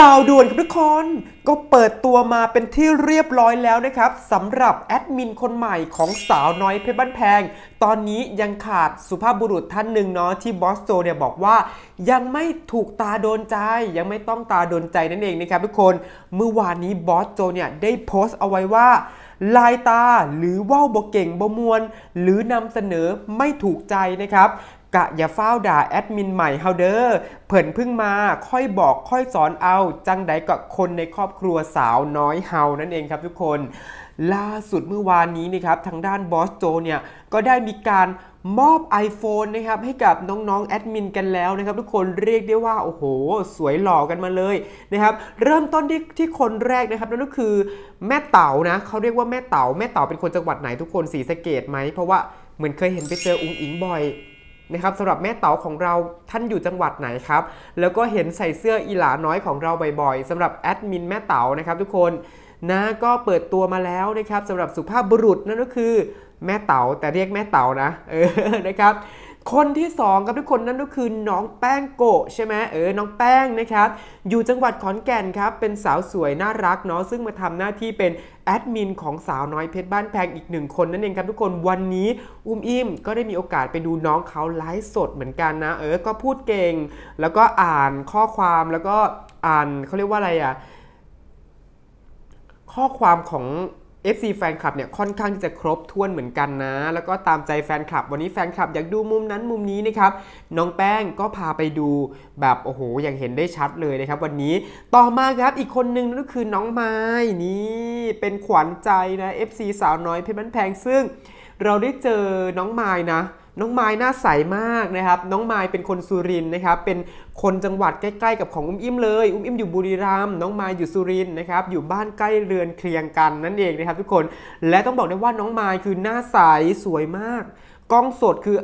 ข่าวด่วนครับทุกคนก็เปิดตัวมาเป็นที่เรียบร้อยแล้วนะครับสำหรับแอดมินคนใหม่ของสาวน้อยเพชรบ้านแพงตอนนี้ยังขาดสุภาพบุรุษท่านหนึ่งเนาะที่บอสโจเนี่ยบอกว่ายังไม่ถูกตาโดนใจยังไม่ต้องตาโดนใจนั่นเองนะครับทุกคนเมื่อวานนี้บอสโจเนี่ยได้โพสต์เอาไว้ว่า ลายตาหรือว่าวบเก่งบมวล หรือนำเสนอไม่ถูกใจนะครับกะอย่าเฝ้าด่าแอดมินใหม่เฮาเดอ้อเพิ่นพึ่งมาค่อยบอกค่อยสอนเอาจังใดกับคนในครอบครัวสาวน้อยเฮานั่นเองครับทุกคน ล่าสุดเมื่อวานนี้นะครับทางด้านบอสโจเนี่ยก็ได้มีการมอบ iPhone นะครับให้กับน้องๆแอดมินกันแล้วนะครับทุกคนเรียกได้ว่าโอ้โห สวยหล่อกันมาเลยนะครับเริ่มต้นที่ที่คนแรกนะครับนั่นก็คือแม่เต๋านะเขาเรียกว่าแม่เต๋าแม่เต๋าเป็นคนจังหวัดไหน ทุกคนสีสะเกดไหมเพราะว่าเหมือนเคยเห็นไปเจออุ้งอิงบ่อยนะครับสำหรับแม่เต๋าของเราท่านอยู่จังหวัดไหนครับ แล้วก็เห็นใส่เสื้ออีหลาน้อยของเราบ่อยๆสำหรับแอดมินแม่เต๋านะครับทุกคนนะก็เปิดตัวมาแล้วนะครับสำหรับสุภาพบุรุษนั่นก็คือ แม่เต๋าแต่เรียกแม่เต๋านะเออนะครับคนที่2กับทุกคนนั้นก็คือน้องแป้งโกะใช่ไหมเออ น้องแป้งนะครับ อยู่จังหวัดขอนแก่นครับ เป็นสาวสวยน่ารักเนาะ ซึ่งมาทำหน้าที่เป็นแอดมินของสาวน้อยเพชรบ้านแพงอีกหนึ่งคนนั่นเองครับทุกคน วันนี้ อุ้มอิ่มก็ได้มีโอกาสไปดูน้องเขาไลฟ์สดเหมือนกันนะ เออ ก็พูดเก่ง แล้วก็อ่านข้อความ แล้วก็อ่านเขาเรียกว่าอะไรอะ่ะข้อความของ FC แฟนคลับเนี่ยค่อนข้างที่จะครบถ้วนเหมือนกันนะ แล้วก็ตามใจแฟนคลับ วันนี้แฟนคลับอยากดูมุมนั้นมุมนี้นะครับน้องแป้งก็พาไปดูแบบโอ้โหอย่างเห็นได้ชัดเลยนะครับ วันนี้ต่อมาครับอีกคนนึงก็คือน้องไม้นี่เป็นขวัญใจนะ FC สาวน้อยเพชรบ้านแพงซึ่งเราได้เจอน้องไม้นะน้องไม้น่าใสามากนะครับ น้องไม้เป็นคนสุรินนะครับ เป็นคนจังหวัดใกล้ๆกับของอุ้มอิ่มเลย อุ้มอิ่มอยู่บุรีรัมย์น้องไม้อยู่สุรินนะครับ อยู่บ้านใกล้เรือนเคียงกัน นั่นเองนะครับทุกคน และต้องบอกได้ว่าน้องไม้คือหน้าใสาสวยมากกล้องสดคือ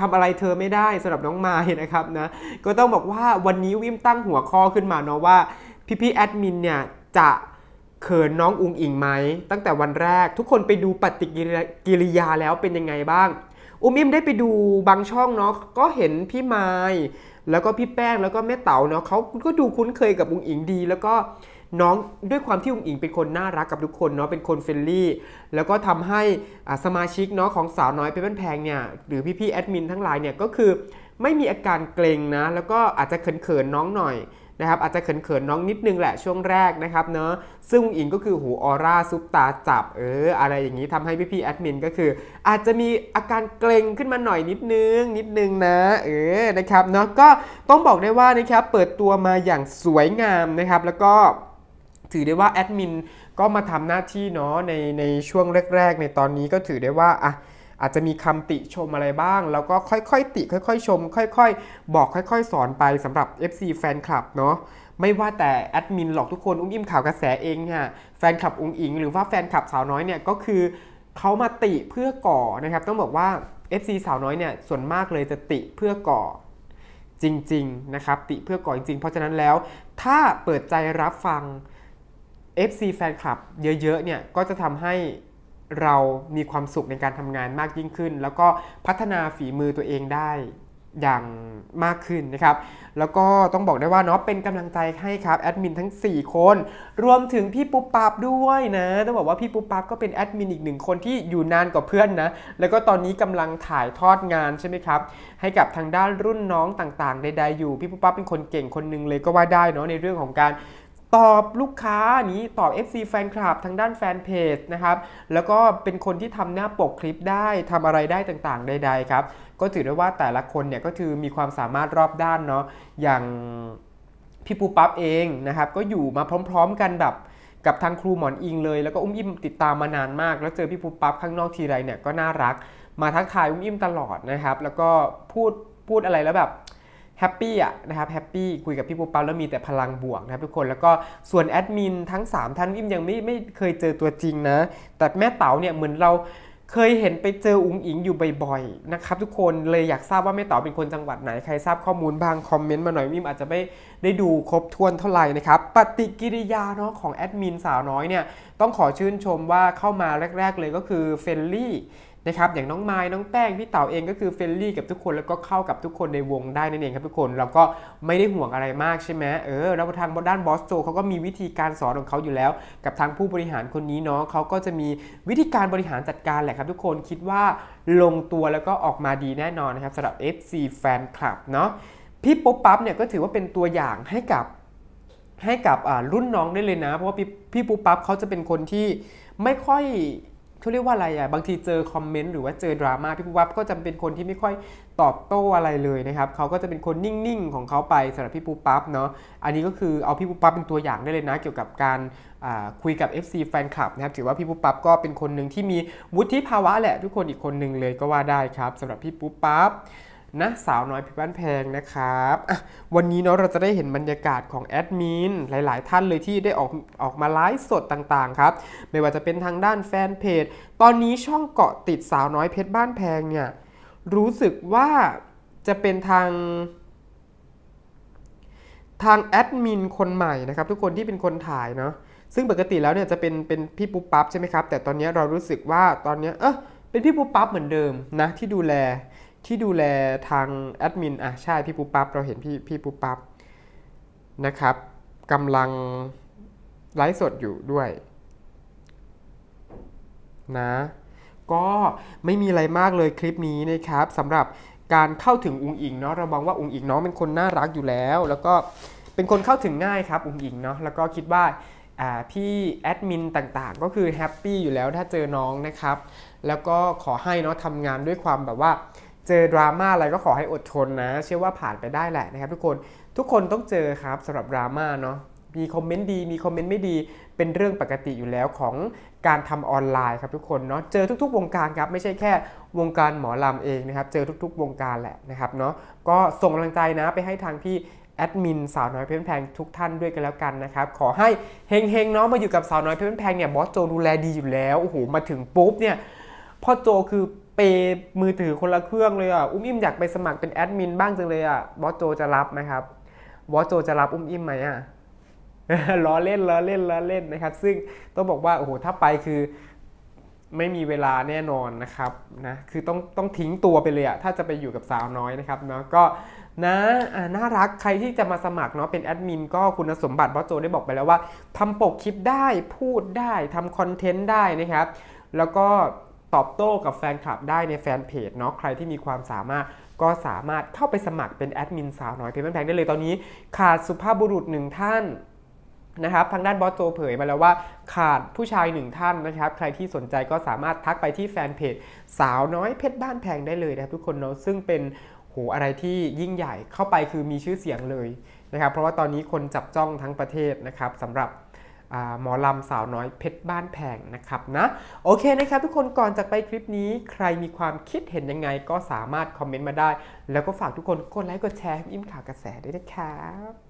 ทำอะไรเธอไม่ได้สำหรับน้องไม็นะครับนะ ก็ต้องบอกว่าวันนี้วิมตั้งหัวข้อขึ้นมาเนาะว่าพี่พี่แอดมินเนี่ยจะเขินน้องอุงอิงไหมตั้งแต่วันแรก ทุกคนไปดูปฏิกิริยาแล้วเป็นยังไงบ้างอุ้มอิ่มได้ไปดูบางช่องเนาะก็เห็นพี่ไม้แล้วก็พี่แป้งแล้วก็แม่เต๋าเนาะเขาก็ดูคุ้นเคยกับอุ้งอิงดี แล้วก็น้องด้วยความที่อุ้งอิงเป็นคนน่ารักกับทุกคนเนาะเป็นคนเฟรนลี่ แล้วก็ทำให้สมาชิกเนาะของสาวน้อยเพ็รบนแพงเนี่ยหรือพี่ๆแอดมินทั้งหลายเนี่ยก็คือไม่มีอาการเกรงนะ แล้วก็อาจจะเขินๆน้องหน่อยนะครับอาจจะเขินๆน้องนิดนึงแหละช่วงแรกนะครับเนาะซึ่งอิงก็คือหูออร่าซุปตาจับเออ อะไรอย่างนี้ทำให้พี่ๆแอดมินก็คือ อาจจะมีอาการเกรงขึ้นมาหน่อยนิดนึง นิดนึงนะ เออนะครับเนาะก็ต้องบอกได้ว่านะครับเปิดตัวมาอย่างสวยงามนะครับ แล้วก็ถือได้ว่าแอดมินก็มาทำหน้าที่เนาะในในช่วงแรกๆ ในตอนนี้ก็ถือได้ว่าอ่ะอาจจะมีคำติชมอะไรบ้าง แล้วก็ค่อยๆติ ค่อย ๆ ชม ค่อย ๆ บอก ค่อยๆ สอนไปสำหรับ FC แฟนคลับเนาะไม่ว่าแต่แอดมินหรอกทุกคน อุ้งอิ่มข่าวกระแสเองค่ะแฟนคลับอุ้งอิงหรือว่าแฟนคลับสาวน้อยเนี่ยก็คือเขามาติเพื่อก่อนะครับต้องบอกว่า FC สาวน้อยเนี่ยส่วนมากเลยจะติเพื่อก่อจริงๆนะครับติเพื่อก่อจริงๆเพราะฉะนั้นแล้ว ถ้าเปิดใจรับฟัง FC แฟนคลับเยอะๆเนี่ยก็จะทำให้เรามีความสุขในการทำงานมากยิ่งขึ้น แล้วก็พัฒนาฝีมือตัวเองได้อย่างมากขึ้นนะครับแล้วก็ต้องบอกได้ว่าเนาะเป็นกำลังใจให้ครับแอดมินทั้ง 4 คนรวมถึงพี่ปุ๊บปับด้วยนะต้องบอกว่าพี่ปุ๊บปับก็เป็นแอดมินอีกหนึ่งคนที่อยู่นานกว่าเพื่อนนะแล้วก็ตอนนี้กำลังถ่ายทอดงานใช่ไหมครับให้กับทางด้านรุ่นน้องต่างๆใดๆอยู่ พี่ปุ๊บปับเป็นคนเก่งคนนึงเลยก็ว่าได้เนาะในเรื่องของการตอบลูกค้านี้ตอบ FC แฟนคลับทางด้านแฟนเพจนะครับแล้วก็เป็นคนที่ทำหน้าปกคลิปได้ทำอะไรได้ต่างๆใดๆครับก็ถือได้ว่าแต่ละคนเนี่ยก็คือมีความสามารถรอบด้านเนาะอย่างพี่ปูปั๊บเองนะครับก็อยู่มาพร้อมๆ กันแบบกับทางครูหมอนอิงเลยแล้วก็อุ้มอิ่มติดตามมานานมาก แล้วเจอพี่ปูปั๊บข้างนอกทีไรเนี่ยก็น่ารัก มาทักทายอุ้มอิ่มตลอดนะครับแล้วก็พูดพูดอะไรแล้วแบบแฮปปี้อ่ะนะครับแฮปปี้คุยกับพี่ปูเปาแล้วมีแต่พลังบวกนะครับทุกคนแล้วก็ส่วนแอดมินทั้ง 3 ท่านวิมยังไม่ไม่เคยเจอตัวจริงนะแต่แม่เต๋าเนี่ยเหมือนเราเคยเห็นไปเจออุ๋งอิงอยู่บ่อยๆนะครับทุกคนเลยอยากทราบว่าแม่เต๋าเป็นคนจังหวัดไหน ใครทราบข้อมูลบ้างคอมเมนต์มาหน่อยมิมอาจจะไม่ได้ดูครบถ้วนเท่าไหร่นะครับปฏิกิริยาเนาะของแอดมินสาวน้อยเนี่ยต้องขอชื่นชมว่าเข้ามาแรก ๆเลยก็คือเฟลลี่นะครับอย่างน้องไม้น้องแป้ง พี่เต๋าเองก็คือเฟรนลี่กับทุกคนแล้วก็เข้ากับทุกคนในวงได้นั่นเองครับ ทุกคนเราก็ไม่ได้ห่วงอะไรมากใช่ไหมเออแล้วทางด้าน บอสโจเขาก็มีวิธีการสอนของเขาอยู่แล้ว กับทางผู้บริหารคนนี้เนาะเขาก็จะมีวิธีการบริหารจัดการแหละครับ ทุกคนคิดว่าลงตัวแล้วก็ออกมาดีแน่นอนนะครับสำหรับ FC Fan Club เนาะพี่ป๊บปั๊บเนี่ยก็ถือว่าเป็นตัวอย่างให้กับให้กับรุ่นน้องได้เลยนะ เพราะว่าพี่พี่ปุ๊บปั๊บเขาจะเป็นคนที่ไม่ค่อยเขาเรียกว่าอะไรอะ่ะบางทีเจอคอมเมนต์หรือว่าเจอดราม่าพี่ปุ๊บวับก็จะเป็นคนที่ไม่ค่อยตอบโต้อะไรเลยนะครับเขาก็จะเป็นคนนิ่งๆ ของเขาไปสำหรับพี่ปุ๊บปั๊บเนาะอันนี้ก็คือเอาพี่ปุ๊บปั๊บเป็นตัวอย่างได้เลยนะ เกี่ยวกับการคุยกับ FC แฟนคลับนะครับถือว่าพี่ปุ๊บปั๊บก็เป็นคนหนึ่งที่มีวุฒิภาวะแหละทุกคนอีกคนหนึ่งเลยก็ว่าได้ครับสำหรับพี่ปุ๊บปั๊บนะสาวน้อยพิบ้านแพงนะครับ วันนี้เนาะเราจะได้เห็นบรรยากาศของแอดมินหลายๆท่านเลยที่ได้ออกออกมาไลฟ์สดต่างๆครับไม่ว่าจะเป็นทางด้านแฟนเพจตอนนี้ช่องเกาะติดสาวน้อยเพชรบ้านแพงเนี่ยรู้สึกว่าจะเป็นทางทางแอดมินคนใหม่นะครับทุกคนที่เป็นคนถ่ายเนาะซึ่งปกติแล้วเนี่ยจะเป็นเป็นพี่ปุ๊บปั๊บใช่ไหมครับแต่ตอนนี้เรารู้สึกว่าตอนนี้เออเป็นพี่ปุ๊บปั๊บเหมือนเดิมนะที่ดูแลที่ดูแลทางแอดมินอ่ะใช่พี่ปุ๊บปั๊บเราเห็นพี่พี่ปุ๊บปั๊บนะครับกำลังไลฟ์สดอยู่ด้วยนะก็ไม่มีอะไรมากเลยคลิปนี้นะครับสำหรับการเข้าถึงอุงอิงเนาะเราบองว่าอุงอิงน้องเป็นคนน่ารักอยู่แล้ว แล้วก็เป็นคนเข้าถึงง่ายครับอุงอิงเนาะแล้วก็คิดว่าพี่แอดมินต่างๆ ก็คือแฮปปี้อยู่แล้วถ้าเจอน้องนะครับ แล้วก็ขอให้เนาะทำงานด้วยความแบบว่าเจอดราม่าอะไรก็ขอให้อดทนนะเชื่อว่าผ่านไปได้แหละนะครับทุกคนทุกคนต้องเจอครับสำหรับดราม่าเนาะมีคอมเมนต์ดีมีคอมเมนต์ไม่ดีเป็นเรื่องปกติอยู่แล้วของการทำออนไลน์ครับทุกคนเนาะเจอทุก ๆ วงการครับไม่ใช่แค่วงการหมอลำเองนะครับเจอทุกๆ วงการแหละนะครับเนาะก็ส่งกำลังใจนะไปให้ทางพี่แอดมินสาวน้อยเพื่อนแพงทุกท่านด้วยกันแล้วกันนะครับขอให้เฮงๆเนาะมาอยู่กับสาวน้อยเพื่อนแพงเนี่ยบอสโจดูแลดีอยู่แล้วโอ้โหมาถึงปุ๊บเนี่ยพ่อโจคือเปย์มือถือคนละเครื่องเลยอ่ะ อุ้มอิ่มอยากไปสมัครเป็นแอดมินบ้างจังเลยอ่ะ บอสโจจะรับไหมครับ บอสโจจะรับอุ้มอิ่มไหมอ่ะล้อเล่นล้อเล่นล้อเล่นนะครับ ซึ่งต้องบอกว่าโอ้โหถ้าไปคือ ไม่มีเวลาแน่นอนนะครับนะ คือต้องต้องทิ้งตัวไปเลยอะถ้าจะไปอยู่กับสาวน้อยนะครับเนาะก็นะน่ารักใครที่จะมาสมัครเนาะเป็นแอดมินก็คุณสมบัติบอสโจได้บอกไปแล้วว่าทำปกคลิปได้พูดได้ทำคอนเทนต์ได้นะครับ แล้วก็ตอบโต้กับแฟนคลับได้ในแฟนเพจเนาะใครที่มีความสามารถ ก็สามารถเข้าไปสมัครเป็นแอดมินสาวน้อยเพจแพงได้เลยตอนนี้ ขาดสุภาพบุรุษหนึ่งท่านนะครับทางด้านบอสโจเผยมาแล้วว่าขาดผู้ชายหนึ่งท่านนะครับใครที่สนใจก็สามารถทักไปที่แฟนเพจสาวน้อยเพชรบ้านแพงได้เลยนะครับทุกคนเนาะซึ่งเป็นโหอะไรที่ยิ่งใหญ่เข้าไปคือมีชื่อเสียงเลยนะครับเพราะว่าตอนนี้คนจับจ้องทั้งประเทศนะครับสำหรับหมอลำสาวน้อยเพชรบ้านแพงนะครับนะ โอเคนะครับทุกคนก่อนจากไปคลิปนี้ ใครมีความคิดเห็นยังไงก็สามารถคอมเมนต์มาได้ แล้วก็ฝากทุกคนกดไลค์กดแชร์ให้อิ่มข่าวกระแสด้วยนะครับ